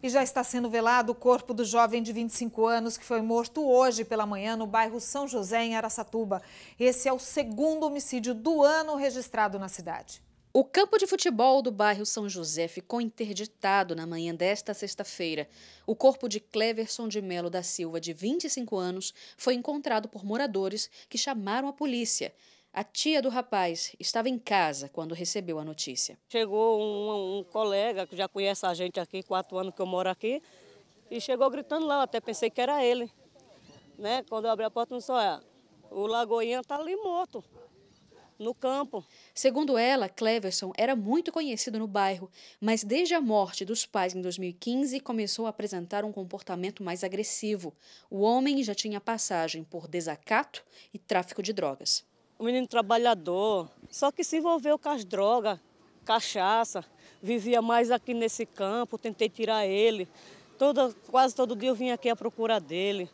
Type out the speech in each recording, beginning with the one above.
E já está sendo velado o corpo do jovem de 25 anos que foi morto hoje pela manhã no bairro São José, em Araçatuba. Esse é o segundo homicídio do ano registrado na cidade. O campo de futebol do bairro São José ficou interditado na manhã desta sexta-feira. O corpo de Cleverson de Melo da Silva, de 25 anos, foi encontrado por moradores que chamaram a polícia. A tia do rapaz estava em casa quando recebeu a notícia. Chegou um, um colega que já conhece a gente aqui, quatro anos que eu moro aqui, e chegou gritando lá, eu até pensei que era ele. Né? Quando eu abri a porta, não só o Lagoinha está ali morto, no campo. Segundo ela, Cleverson era muito conhecido no bairro, mas desde a morte dos pais em 2015 começou a apresentar um comportamento mais agressivo. O homem já tinha passagem por desacato e tráfico de drogas um menino trabalhador, só que se envolveu com as drogas, cachaça, vivia mais aqui nesse campo, tentei tirar ele. Todo, quase todo dia eu vinha aqui à procura dele,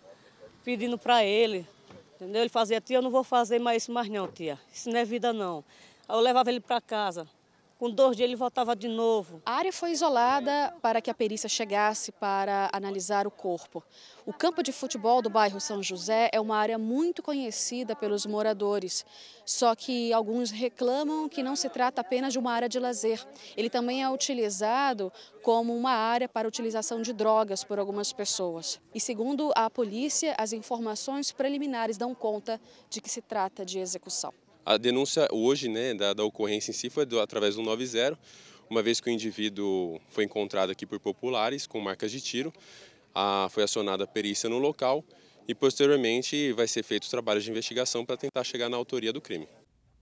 pedindo para ele. Entendeu? Ele fazia, tia, eu não vou fazer mais isso mais não, tia. Isso não é vida não. Aí eu levava ele para casa com dois dias ele voltava de novo. A área foi isolada para que a perícia chegasse para analisar o corpo. O campo de futebol do bairro São José é uma área muito conhecida pelos moradores, só que alguns reclamam que não se trata apenas de uma área de lazer. Ele também é utilizado como uma área para utilização de drogas por algumas pessoas. E segundo a polícia, as informações preliminares dão conta de que se trata de execução. A denúncia hoje né, da, da ocorrência em si foi do, através do 90, uma vez que o indivíduo foi encontrado aqui por populares com marcas de tiro, a, foi acionada a perícia no local e posteriormente vai ser feito os trabalhos de investigação para tentar chegar na autoria do crime.